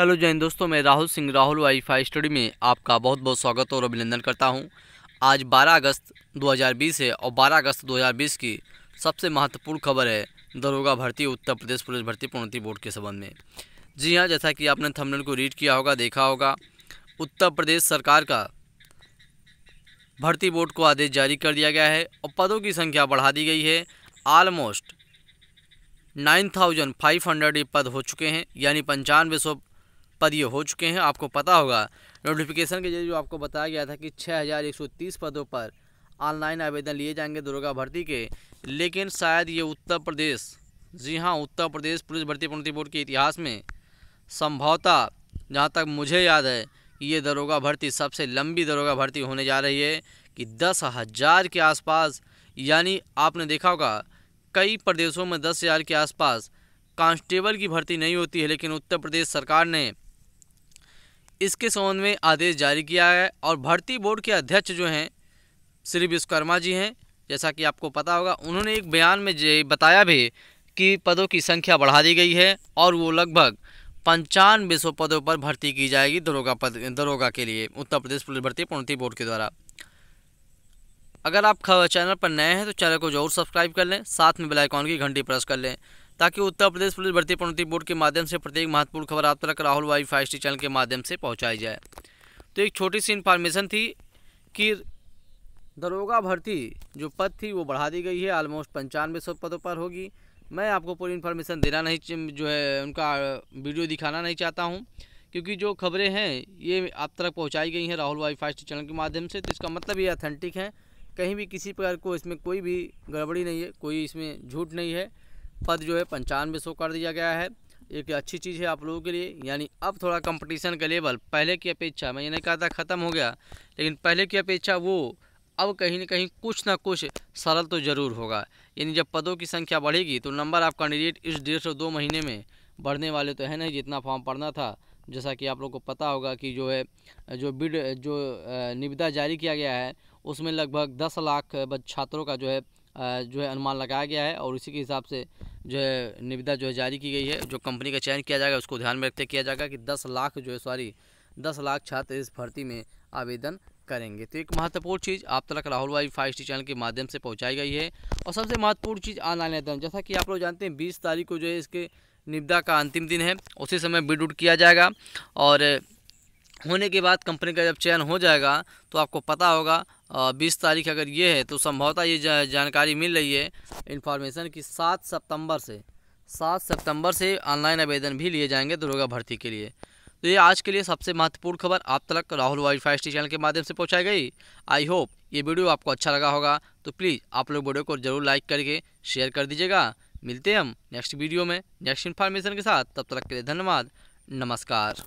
hello जैन दोस्तों मैं राहुल सिंह राहुल वाईफाई स्टडी में आपका बहुत बहुत स्वागत और अभिनंदन करता हूं आज 12 अगस्त 2020 है और 12 अगस्त 2020 की सबसे महत्वपूर्ण खबर है दरोगा भर्ती उत्तर प्रदेश पुलिस भर्ती प्रोन्नति बोर्ड के संबंध में जी हां जैसा कि आपने थंबनेल को रीड किया होगा देखा होगा उत्तर प्रदेश सरकार का भर्ती बोर्ड को आदेश जारी कर दिया गया है और पदों की संख्या बढ़ा दी गई है almost nine thousand five hundred ये पद हो चुके हैं यानी पंचानवे सौ पद ये हो चुके हैं आपको पता होगा नोटिफिकेशन के जरिए जो आपको बताया गया था कि 6130 पदों पर ऑनलाइन आवेदन लिए जाएंगे दरोगा भर्ती के लेकिन शायद ये उत्तर प्रदेश जी हाँ उत्तर प्रदेश पुलिस भर्ती प्रणति बोर्ड के इतिहास में संभवतः जहाँ तक मुझे याद है ये दरोगा भर्ती सबसे लंबी दरोगा भर्ती होने जा रही है कि दस हज़ार के आसपास यानी आपने देखा होगा कई प्रदेशों में दस हज़ार के आसपास कांस्टेबल की भर्ती नहीं होती है लेकिन उत्तर प्रदेश सरकार ने इसके संबंध में आदेश जारी किया है और भर्ती बोर्ड के अध्यक्ष जो हैं श्री विश्वकर्मा जी हैं जैसा कि आपको पता होगा उन्होंने एक बयान में बताया भी कि पदों की संख्या बढ़ा दी गई है और वो लगभग पंचानवे सौ पदों पर भर्ती की जाएगी दरोगा पद दरोगा के लिए उत्तर प्रदेश पुलिस भर्ती प्रोन्नति बोर्ड के द्वारा अगर आप चैनल पर नए हैं तो चैनल को जरूर सब्सक्राइब कर लें साथ में बेलाइकॉन की घंटी प्रेस कर लें ताकि उत्तर प्रदेश पुलिस भर्ती प्रोन्नति बोर्ड के माध्यम से प्रत्येक महत्वपूर्ण खबर आप तक राहुल वाई फाइव स्टी चैनल के माध्यम से पहुँचाई जाए तो एक छोटी सी इन्फॉर्मेशन थी कि दरोगा भर्ती जो पद थी वो बढ़ा दी गई है ऑलमोस्ट पंचानवे सौ पदों पर होगी मैं आपको पूरी इन्फॉर्मेशन देना नहीं जो है उनका वीडियो दिखाना नहीं चाहता हूँ क्योंकि जो खबरें हैं ये आप तक पहुँचाई गई हैं राहुल वाई फास्ट चैनल के माध्यम से तो इसका मतलब ये अथेंटिक है कहीं भी किसी प्रकार को इसमें कोई भी गड़बड़ी नहीं है कोई इसमें झूठ नहीं है पद जो है पंचानवे सौ कर दिया गया है एक अच्छी चीज़ है आप लोगों के लिए यानी अब थोड़ा कंपटीशन का लेवल पहले की अपेक्षा मैं ये नहीं कहता ख़त्म हो गया लेकिन पहले की अपेक्षा वो अब कहीं ना कहीं कुछ ना कुछ सरल तो ज़रूर होगा यानी जब पदों की संख्या बढ़ेगी तो नंबर ऑफ कैंडिडेट इस डेढ़ सौ दो महीने में बढ़ने वाले तो है नहीं जितना फॉर्म पढ़ना था जैसा कि आप लोग को पता होगा कि जो है जो बिड जो निविदा जारी किया गया है उसमें लगभग दस लाख छात्रों का जो है जो है अनुमान लगाया गया है और इसी के हिसाब से जो है निविदा जो है जारी की गई है जो कंपनी का चयन किया जाएगा उसको ध्यान में रखते किया जाएगा कि दस लाख जो है सॉरी दस लाख छात्र इस भर्ती में आवेदन करेंगे तो एक महत्वपूर्ण चीज़ आप तक राहुल भाई फाइव स्टी चैनल के माध्यम से पहुंचाई गई है और सबसे महत्वपूर्ण चीज़ ऑनलाइन आवेदन जैसा कि आप लोग जानते हैं बीस तारीख को जो है इसके निविदा का अंतिम दिन है उसी समय बीडूट किया जाएगा और होने के बाद कंपनी का जब चयन हो जाएगा तो आपको पता होगा बीस तारीख अगर ये है तो संभवतः ये जा, जानकारी मिल रही है इन्फॉर्मेशन कि सात सितंबर से सात सितंबर से ऑनलाइन आवेदन भी लिए जाएंगे दरोगा भर्ती के लिए तो ये आज के लिए सबसे महत्वपूर्ण खबर आप तक राहुल वाईफाई चैनल के माध्यम से पहुँचाई गई आई होप ये वीडियो आपको अच्छा लगा होगा तो प्लीज़ आप लोग वीडियो को जरूर लाइक करके शेयर कर दीजिएगा मिलते हैं हम नेक्स्ट वीडियो में नेक्स्ट इन्फॉर्मेशन के साथ तब तक के लिए धन्यवाद नमस्कार